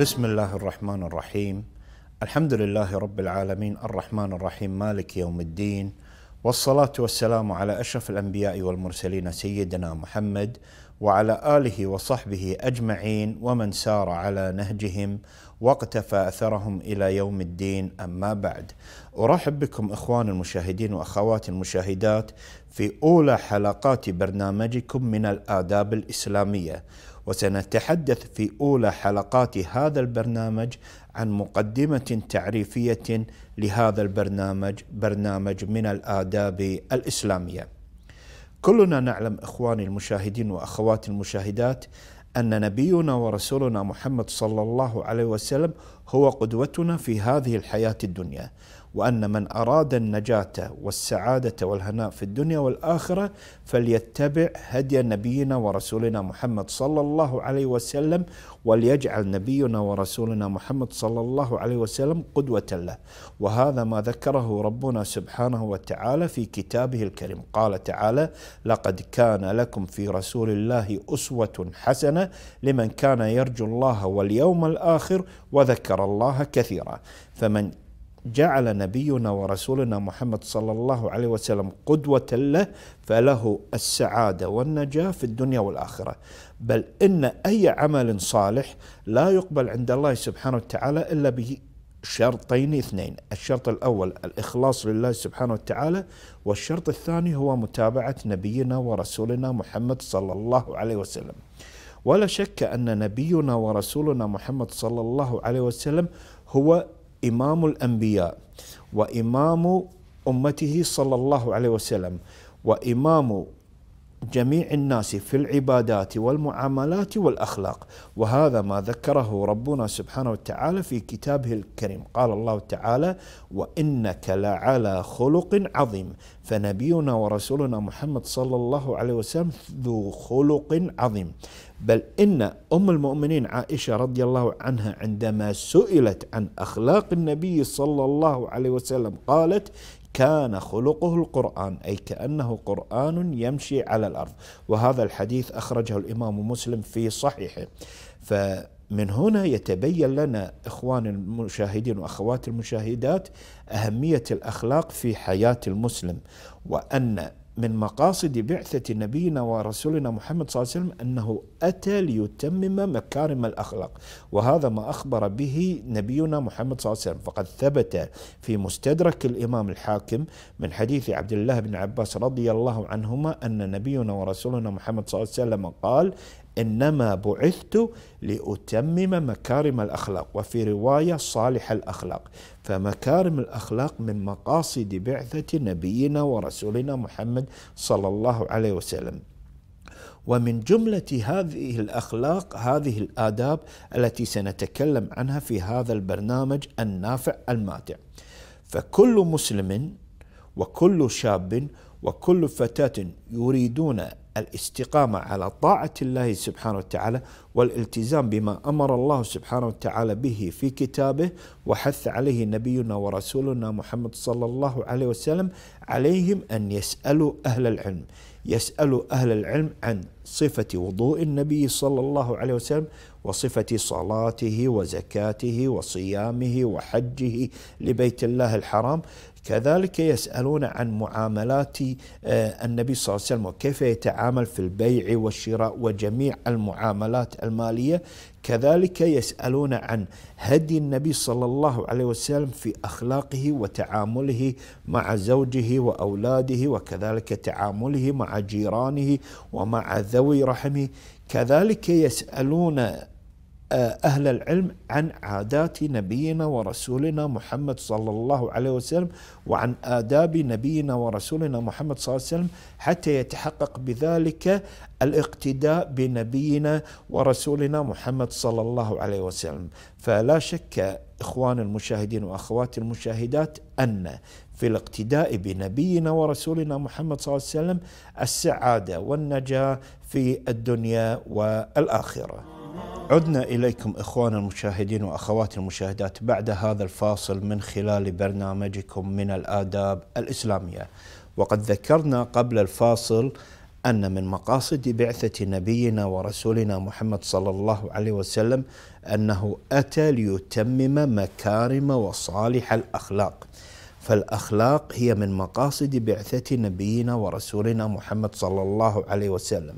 بسم الله الرحمن الرحيم الحمد لله رب العالمين الرحمن الرحيم مالك يوم الدين والصلاة والسلام على أشرف الأنبياء والمرسلين سيدنا محمد وعلى آله وصحبه أجمعين ومن سار على نهجهم واقتفى أثرهم إلى يوم الدين أما بعد أرحب بكم إخوان المشاهدين وأخوات المشاهدات في أولى حلقات برنامجكم من الآداب الإسلامية وسنتحدث في اولى حلقات هذا البرنامج عن مقدمه تعريفيه لهذا البرنامج برنامج من الاداب الاسلاميه. كلنا نعلم اخواني المشاهدين واخواتي المشاهدات ان نبينا ورسولنا محمد صلى الله عليه وسلم هو قدوتنا في هذه الحياه الدنيا. وأن من أراد النجاة والسعادة والهناء في الدنيا والآخرة فليتبع هدي نبينا ورسولنا محمد صلى الله عليه وسلم وليجعل نبينا ورسولنا محمد صلى الله عليه وسلم قدوة له وهذا ما ذكره ربنا سبحانه وتعالى في كتابه الكريم قال تعالى لقد كان لكم في رسول الله أسوة حسنة لمن كان يرجو الله واليوم الآخر وذكر الله كثيرا فمن جعل نبينا ورسولنا محمد صلى الله عليه وسلم قدوة له فله السعادة والنجاة في الدنيا والآخرة بل إن أي عمل صالح لا يقبل عند الله سبحانه وتعالى إلا به شرطين اثنين الشرط الأول الإخلاص لله سبحانه وتعالى والشرط الثاني هو متابعة نبينا ورسولنا محمد صلى الله عليه وسلم ولا شك أن نبينا ورسولنا محمد صلى الله عليه وسلم هو إمام الأنبياء وإمام أمته صلى الله عليه وسلم وإمام جميع الناس في العبادات والمعاملات والاخلاق وهذا ما ذكره ربنا سبحانه وتعالى في كتابه الكريم قال الله تعالى وانك لعلى خلق عظيم فنبينا ورسولنا محمد صلى الله عليه وسلم ذو خلق عظيم بل ان ام المؤمنين عائشه رضي الله عنها عندما سئلت عن اخلاق النبي صلى الله عليه وسلم قالت كان خلقه القرآن أي كأنه قرآن يمشي على الأرض وهذا الحديث أخرجه الإمام مسلم في صحيحه فمن هنا يتبين لنا إخوان المشاهدين وأخوات المشاهدات أهمية الأخلاق في حياة المسلم وأن من مقاصد بعثة نبينا ورسولنا محمد صلى الله عليه وسلم أنه أتى ليتمم مكارم الأخلاق وهذا ما أخبر به نبينا محمد صلى الله عليه وسلم فقد ثبت في مستدرك الإمام الحاكم من حديث عبد الله بن عباس رضي الله عنهما أن نبينا ورسولنا محمد صلى الله عليه وسلم قال إنما بعثت لأتمم مكارم الأخلاق وفي رواية صالح الأخلاق فمكارم الأخلاق من مقاصد بعثة نبينا ورسولنا محمد صلى الله عليه وسلم ومن جملة هذه الأخلاق هذه الآداب التي سنتكلم عنها في هذا البرنامج النافع الماتع فكل مسلم وكل شاب وكل فتاة يريدون الاستقامة على طاعة الله سبحانه وتعالى والالتزام بما أمر الله سبحانه وتعالى به في كتابه وحث عليه نبينا ورسولنا محمد صلى الله عليه وسلم عليهم أن يسألوا أهل العلم يسألوا أهل العلم عن صفة وضوء النبي صلى الله عليه وسلم وصفة صلاته وزكاته وصيامه وحجه لبيت الله الحرام كذلك يسألون عن معاملات آه، النبي صلى الله عليه وسلم وكيف يتعامل في البيع والشراء وجميع المعاملات المالية كذلك يسألون عن هدي النبي صلى الله عليه وسلم في أخلاقه وتعامله مع زوجه وأولاده وكذلك تعامله مع جيرانه ومع ذوي رحمه كذلك يسألون آه، أهل العلم عن عادات نبينا ورسولنا محمد صلى الله عليه وسلم وعن آداب نبينا ورسولنا محمد صلى الله عليه وسلم حتى يتحقق بذلك الاقتداء بنبينا ورسولنا محمد صلى الله عليه وسلم فلا شك إخوان المشاهدين وأخوات المشاهدات أن في الاقتداء بنبينا ورسولنا محمد صلى الله عليه وسلم السعادة والنجاة في الدنيا والآخرة عدنا إليكم إخوانا المشاهدين وأخواتي المشاهدات بعد هذا الفاصل من خلال برنامجكم من الآداب الإسلامية وقد ذكرنا قبل الفاصل أن من مقاصد بعثة نبينا ورسولنا محمد صلى الله عليه وسلم أنه أتى ليتمم مكارم وصالح الأخلاق فالأخلاق هي من مقاصد بعثة نبينا ورسولنا محمد صلى الله عليه وسلم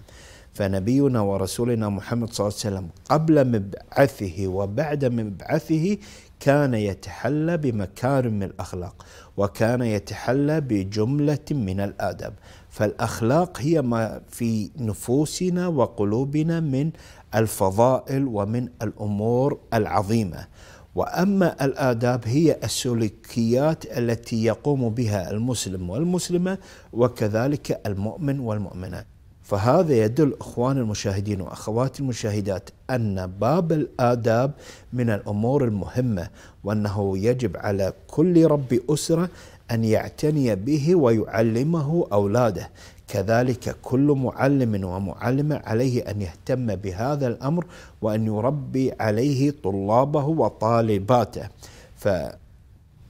فنبينا ورسولنا محمد صلى الله عليه وسلم قبل مبعثه وبعد مبعثه كان يتحلى بمكارم الاخلاق وكان يتحلى بجمله من الادب فالاخلاق هي ما في نفوسنا وقلوبنا من الفضائل ومن الامور العظيمه واما الاداب هي السلوكيات التي يقوم بها المسلم والمسلمه وكذلك المؤمن والمؤمنه فهذا يدل اخوان المشاهدين واخوات المشاهدات ان باب الاداب من الامور المهمه وانه يجب على كل رب اسره ان يعتني به ويعلمه اولاده كذلك كل معلم ومعلمه عليه ان يهتم بهذا الامر وان يربي عليه طلابه وطالباته ف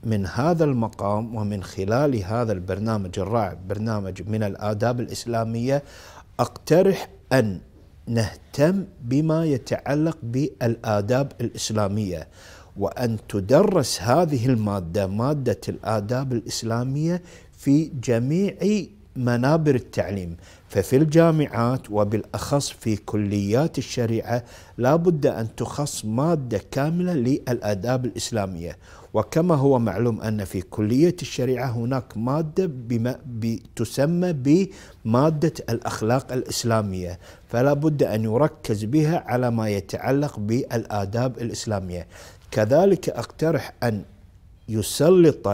من هذا المقام ومن خلال هذا البرنامج الرائع برنامج من الآداب الإسلامية اقترح ان نهتم بما يتعلق بالاداب الاسلاميه وان تدرس هذه الماده ماده الاداب الاسلاميه في جميع منابر التعليم ففي الجامعات وبالأخص في كليات الشريعة لا بد أن تخص مادة كاملة للآداب الإسلامية وكما هو معلوم أن في كلية الشريعة هناك مادة بما تسمى بمادة الأخلاق الإسلامية فلا بد أن يركز بها على ما يتعلق بالآداب الإسلامية كذلك أقترح أن يسلط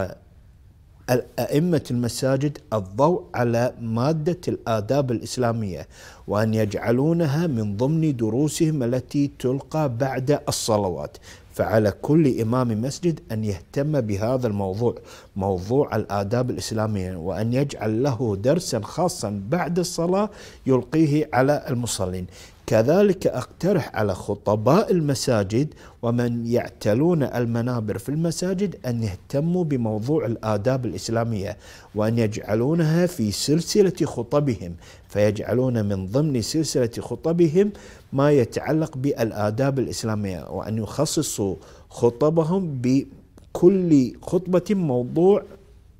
أئمة المساجد الضوء على مادة الآداب الإسلامية وأن يجعلونها من ضمن دروسهم التي تلقى بعد الصلوات فعلى كل إمام مسجد أن يهتم بهذا الموضوع موضوع الآداب الإسلامية وأن يجعل له درسا خاصا بعد الصلاة يلقيه على المصلين كذلك اقترح على خطباء المساجد ومن يعتلون المنابر في المساجد ان يهتموا بموضوع الاداب الاسلاميه وان يجعلونها في سلسله خطبهم فيجعلون من ضمن سلسله خطبهم ما يتعلق بالاداب الاسلاميه وان يخصصوا خطبهم بكل خطبه موضوع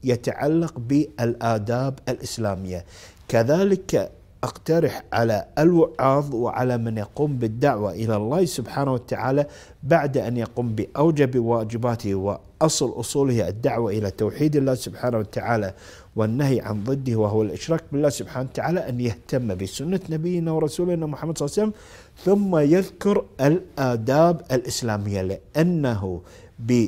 يتعلق بالاداب الاسلاميه كذلك اقترح على الوعاظ وعلى من يقوم بالدعوه الى الله سبحانه وتعالى بعد ان يقوم باوجب واجباته واصل اصوله الدعوه الى توحيد الله سبحانه وتعالى والنهي عن ضده وهو الاشراك بالله سبحانه وتعالى ان يهتم بسنه نبينا ورسولنا محمد صلى الله عليه وسلم ثم يذكر الاداب الاسلاميه لانه ب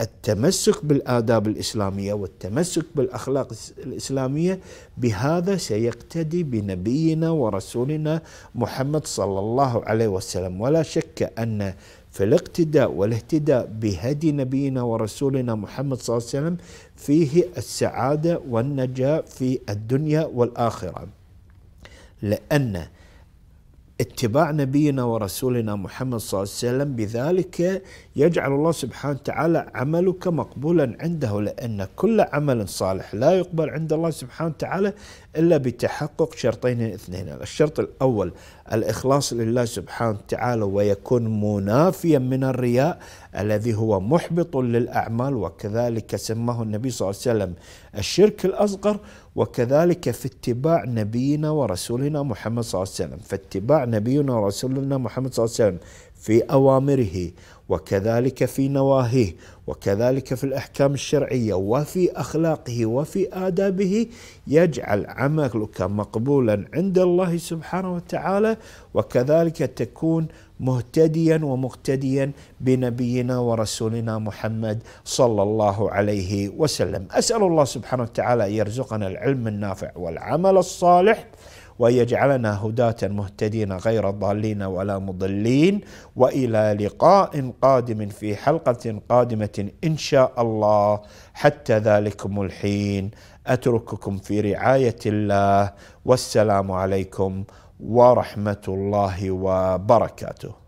التمسك بالآداب الإسلامية والتمسك بالأخلاق الإسلامية بهذا سيقتدي بنبينا ورسولنا محمد صلى الله عليه وسلم ولا شك أن في الاقتداء والاهتداء بهدي نبينا ورسولنا محمد صلى الله عليه وسلم فيه السعادة والنجاة في الدنيا والآخرة لأن اتباع نبينا ورسولنا محمد صلى الله عليه وسلم بذلك يجعل الله سبحانه وتعالى عملك مقبولا عنده لأن كل عمل صالح لا يقبل عند الله سبحانه وتعالى إلا بتحقق شرطين اثنين الشرط الأول الإخلاص لله سبحانه وتعالى ويكون منافيا من الرياء الذي هو محبط للأعمال وكذلك سماه النبي صلى الله عليه وسلم الشرك الأصغر وكذلك في اتباع نبينا ورسولنا محمد صلى الله عليه وسلم فاتباع نبينا ورسولنا محمد صلى الله عليه وسلم في أوامره وكذلك في نواهيه وكذلك في الأحكام الشرعية وفي أخلاقه وفي آدابه يجعل عملك مقبولا عند الله سبحانه وتعالى وكذلك تكون مهتديا ومقتديا بنبينا ورسولنا محمد صلى الله عليه وسلم اسال الله سبحانه وتعالى يرزقنا العلم النافع والعمل الصالح وأن يجعلنا هداة مهتدين غير ضالين ولا مضلين وإلى لقاء قادم في حلقة قادمة إن شاء الله حتى ذلكم الحين أترككم في رعاية الله والسلام عليكم ورحمة الله وبركاته